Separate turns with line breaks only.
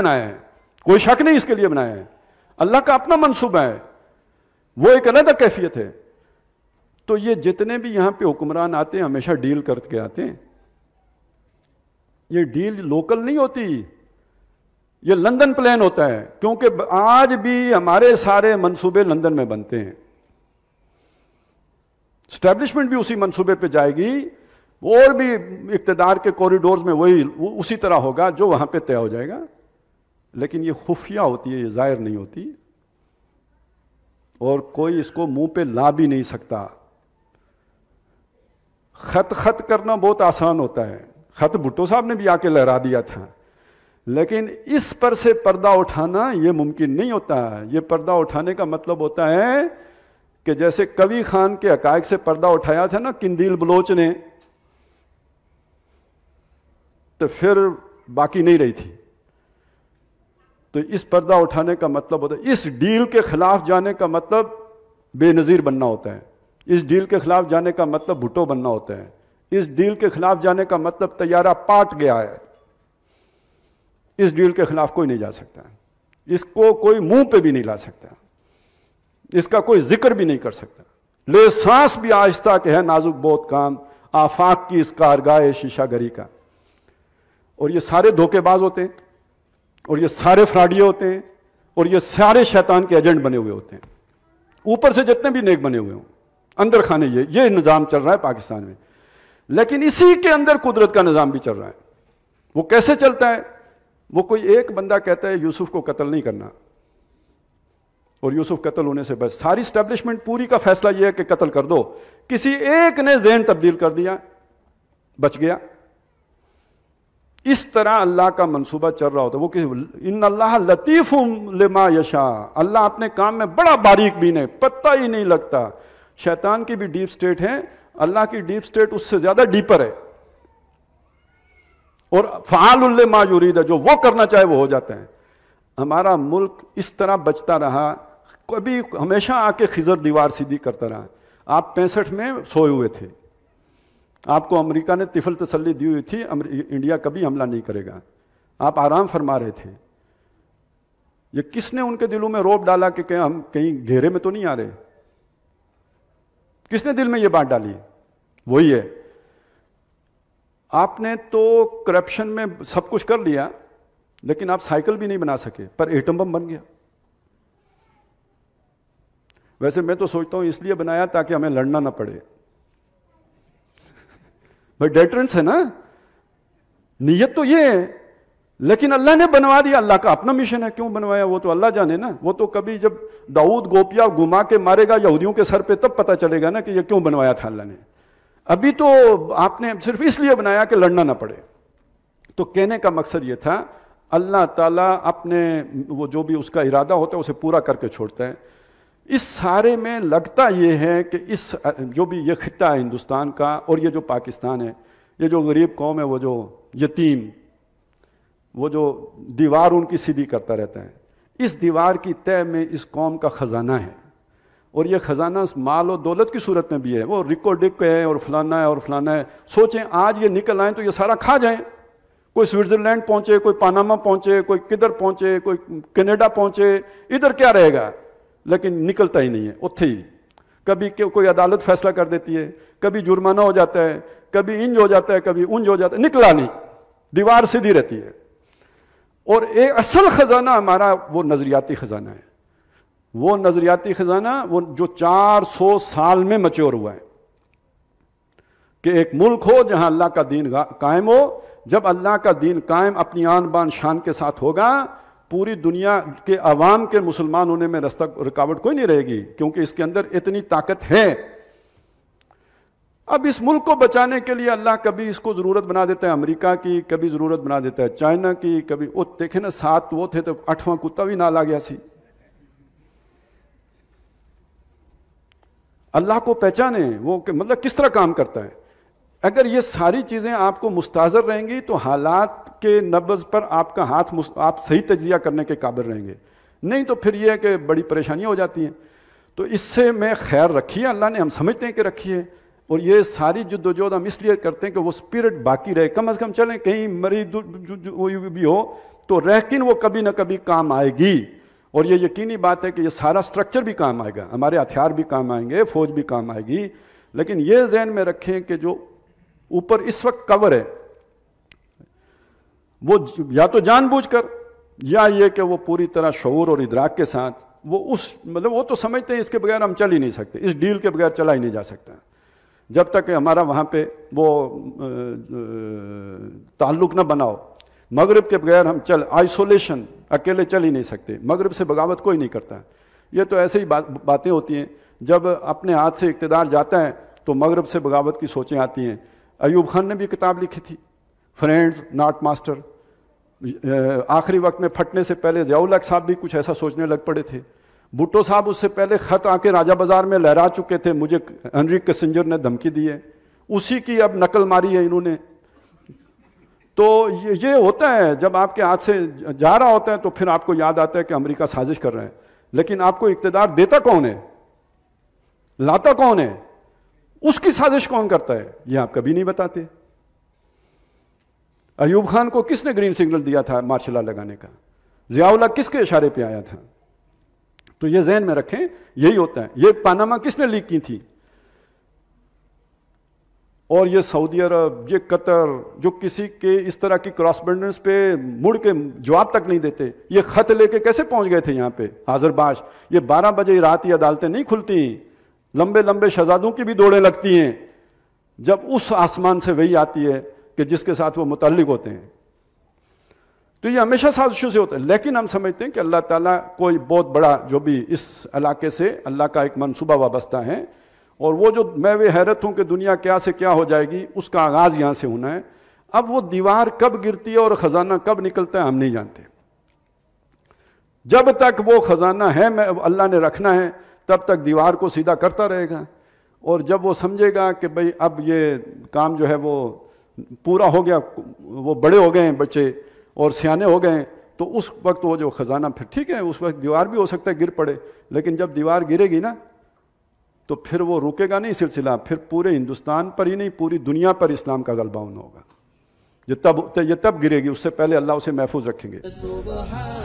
बनाया है कोई शक नहीं इसके लिए बनाया है अल्लाह का अपना मनसूबा है वो एक अलग कैफियत है तो ये जितने भी यहां पे हुक्मरान आते हैं हमेशा डील करके आते हैं ये डील लोकल नहीं होती ये लंदन प्लान होता है क्योंकि आज भी हमारे सारे मंसूबे लंदन में बनते हैं स्टैब्लिशमेंट भी उसी मंसूबे पे जाएगी और भी इकतदार के कॉरिडोर में वही उसी तरह होगा जो वहां पे तय हो जाएगा लेकिन ये खुफिया होती है ये ज़ाहिर नहीं होती और कोई इसको मुंह पे ला भी नहीं सकता खत खत करना बहुत आसान होता है खत भुट्टो साहब ने भी आके लहरा दिया था लेकिन इस पर से पर्दा उठाना ये मुमकिन नहीं होता है ये पर्दा उठाने का मतलब होता है कि जैसे कवि खान के हकायक से पर्दा उठाया था ना किंदील बलोच ने तो फिर बाकी नहीं रही थी तो इस पर्दा उठाने का मतलब होता है इस डील के खिलाफ जाने का मतलब बेनज़ीर बनना होता है इस डील के खिलाफ जाने का मतलब भुटो बनना होता है इस डील के खिलाफ जाने का मतलब तैयारा पाट गया है इस डील के खिलाफ कोई नहीं जा सकता इसको कोई मुंह पे भी नहीं ला सकता इसका कोई जिक्र भी नहीं कर सकता ले सांस भी आज के है नाजुक बहुत काम आफाक की इस कारगाह शीशा गरी का और ये सारे धोखेबाज होते हैं और ये सारे फ्राडिये होते हैं और ये सारे शैतान के एजेंट बने हुए होते हैं ऊपर से जितने भी नेक बने हुए हों अंदर खाने ये ये निज़ाम चल रहा है पाकिस्तान में लेकिन इसी के अंदर कुदरत का निज़ाम भी चल रहा है वो कैसे चलता है वो कोई एक बंदा कहता है यूसुफ को कत्ल नहीं करना और यूसुफ कत्ल होने से बस सारी स्टैब्लिशमेंट पूरी का फैसला यह है कि कत्ल कर दो किसी एक ने जहन तब्दील कर दिया बच गया इस तरह अल्लाह का मनसूबा चल रहा होता है वो किसी इन अल्लाह लतीफ़ लिमा यशा अल्लाह अपने काम में बड़ा बारीक भी नहीं पता ही नहीं लगता शैतान की भी डीप स्टेट है अल्लाह की डीप स्टेट उससे ज़्यादा डीपर है और फ़ाल यूरीद है जो वो करना चाहे वो हो जाते हैं हमारा मुल्क इस तरह बचता रहा कभी हमेशा आके खिजर दीवार सीधी करता रहा आप पैंसठ में सोए हुए थे आपको अमेरिका ने तिफल तसली दी हुई थी इंडिया कभी हमला नहीं करेगा आप आराम फरमा रहे थे ये किसने उनके दिलों में रोप डाला कि हम कहीं घेरे में तो नहीं आ रहे किसने दिल में ये बात डाली वही है आपने तो करप्शन में सब कुछ कर लिया लेकिन आप साइकिल भी नहीं बना सके पर एटम बम बन गया वैसे मैं तो सोचता हूं इसलिए बनाया ताकि हमें लड़ना ना पड़े भाई डेटरेंस है ना नीयत तो ये है लेकिन अल्लाह ने बनवा दिया अल्लाह का अपना मिशन है क्यों बनवाया वो तो अल्लाह जाने ना वो तो कभी जब दाऊद गोपिया घुमा के मारेगा यहूदियों के सर पे तब पता चलेगा ना कि ये क्यों बनवाया था अल्लाह ने अभी तो आपने सिर्फ इसलिए बनाया कि लड़ना ना पड़े तो कहने का मकसद ये था अल्लाह ताला अपने वो जो भी उसका इरादा होता है उसे पूरा करके छोड़ता है इस सारे में लगता ये है कि इस जो भी ये खिता है हिंदुस्तान का और ये जो पाकिस्तान है ये जो गरीब कौम है वो जो यतीम वो जो दीवार उनकी सीधी करता रहता है इस दीवार की तय में इस कौम का ख़जाना है और ये ख़जाना माल और दौलत की सूरत में भी है वो रिको डिक है और फलाना है और फलाना है सोचें आज ये निकल आए तो ये सारा खा जाएं कोई स्विट्ज़रलैंड पहुँचे कोई पानामा पहुँचे कोई किधर पहुँचे कोई कनाडा पहुँचे इधर क्या रहेगा लेकिन निकलता ही नहीं है उत्थे ही कभी कोई अदालत फैसला कर देती है कभी जुर्माना हो जाता है कभी इंज हो जाता है कभी उंज हो जाता है निकला नहीं दीवार सीधी रहती है और एक असल ख़जाना हमारा वो नज़रियाती ख़जाना है वो नज़रियाती ख़जाना वो जो 400 साल में मच्योर हुआ है कि एक मुल्क हो जहां अल्लाह का दीन कायम हो जब अल्लाह का दीन कायम अपनी आन बान शान के साथ होगा पूरी दुनिया के आवाम के मुसलमान होने में रास्ता रुकावट कोई नहीं रहेगी क्योंकि इसके अंदर इतनी ताकत है अब इस मुल्क को बचाने के लिए अल्लाह कभी इसको ज़रूरत बना देता है अमेरिका की कभी ज़रूरत बना देता है चाइना की कभी वो देखे ना सात वो थे तो आठवां कुत्ता भी ना ला गया सी अल्लाह को पहचाने वो कि मतलब किस तरह काम करता है अगर ये सारी चीज़ें आपको मुस्ताजर रहेंगी तो हालात के नब्ज़ पर आपका हाथ आप सही तजिया करने के काबिल रहेंगे नहीं तो फिर यह है कि बड़ी परेशानियाँ हो जाती हैं तो इससे मैं खैर रखी है अल्लाह ने हम समझते हैं कि रखी है और ये सारी जद्दोजहद हम इसलिए करते हैं कि वो स्पिरिट बाकी रहे कम अज़ कम चलें कहीं मरीज भी हो तो रहकिन वो कभी ना कभी काम आएगी और ये यकीनी बात है कि ये सारा स्ट्रक्चर भी काम आएगा हमारे हथियार भी काम आएंगे फ़ौज भी काम आएगी लेकिन ये जहन में रखें कि जो ऊपर इस वक्त कवर है वो या तो जानबूझकर या ये कि वो पूरी तरह शौर और इदराक के साथ वो उस मतलब वो तो समझते हैं इसके बगैर हम चल ही नहीं सकते इस डील के बगैर चला ही नहीं जा सकता जब तक हमारा वहाँ पे वो ताल्लुक ना बनाओ मगरब के बगैर हम चल आइसोलेशन अकेले चल ही नहीं सकते मगरब से बगावत कोई नहीं करता ये तो ऐसे ही बा, बातें होती हैं जब अपने हाथ से इकतदार जाता है तो मगरब से बगावत की सोचें आती हैं अयूब खान ने भी किताब लिखी थी फ्रेंड्स नॉट मास्टर आखिरी वक्त में फटने से पहले जयाउलक साहब भी कुछ ऐसा सोचने लग पड़े थे भुट्टो साहब उससे पहले ख़त आके राजा बाजार में लहरा चुके थे मुझे हनरी कसेंजर ने धमकी दी है उसी की अब नकल मारी है इन्होंने तो ये ये होता है जब आपके हाथ से जा रहा होता है तो फिर आपको याद आता है कि अमेरिका साजिश कर रहे हैं लेकिन आपको इकतदार देता कौन है लाता कौन है उसकी साजिश कौन करता है ये आप कभी नहीं बताते अयूब खान को किसने ग्रीन सिग्नल दिया था मार्शला लगाने का जियाउला किसके इशारे पे आया था तो ये जहन में रखें यही होता है ये पानामा किसने लीक की थी और ये सऊदी अरब ये कतर जो किसी के इस तरह की क्रॉसबेंडेंस पे मुड़ के जवाब तक नहीं देते ये खत लेके कैसे पहुंच गए थे यहाँ पे हाजरबाश ये 12 बजे रात ही अदालतें नहीं खुलती लंबे लंबे शहजादों की भी दौड़ें लगती हैं जब उस आसमान से वही आती है कि जिसके साथ वो मुतलिक होते हैं तो ये हमेशा साजिशों से होता है लेकिन हम समझते हैं कि अल्लाह ताला कोई बहुत बड़ा जो भी इस इलाके से अल्लाह का एक मनसूबा वाबस्ता है और वो जो मैं वे हैरत हूँ कि दुनिया क्या से क्या हो जाएगी उसका आगाज़ यहाँ से होना है अब वो दीवार कब गिरती है और ख़जाना कब निकलता है हम नहीं जानते जब तक वो ख़जाना है मैं अल्लाह ने रखना है तब तक दीवार को सीधा करता रहेगा और जब वो समझेगा कि भाई अब ये काम जो है वो पूरा हो गया वो बड़े हो गए हैं बच्चे और सियाने हो गए तो उस वक्त वो जो ख़जाना फिर ठीक है उस वक्त दीवार भी हो सकता है गिर पड़े लेकिन जब दीवार गिरेगी ना तो फिर वो रुकेगा नहीं सिलसिला फिर पूरे हिंदुस्तान पर ही नहीं पूरी दुनिया पर इस्लाम का गलबा होगा ये तब ये तब गिरेगी उससे पहले अल्लाह उसे महफूज रखेंगे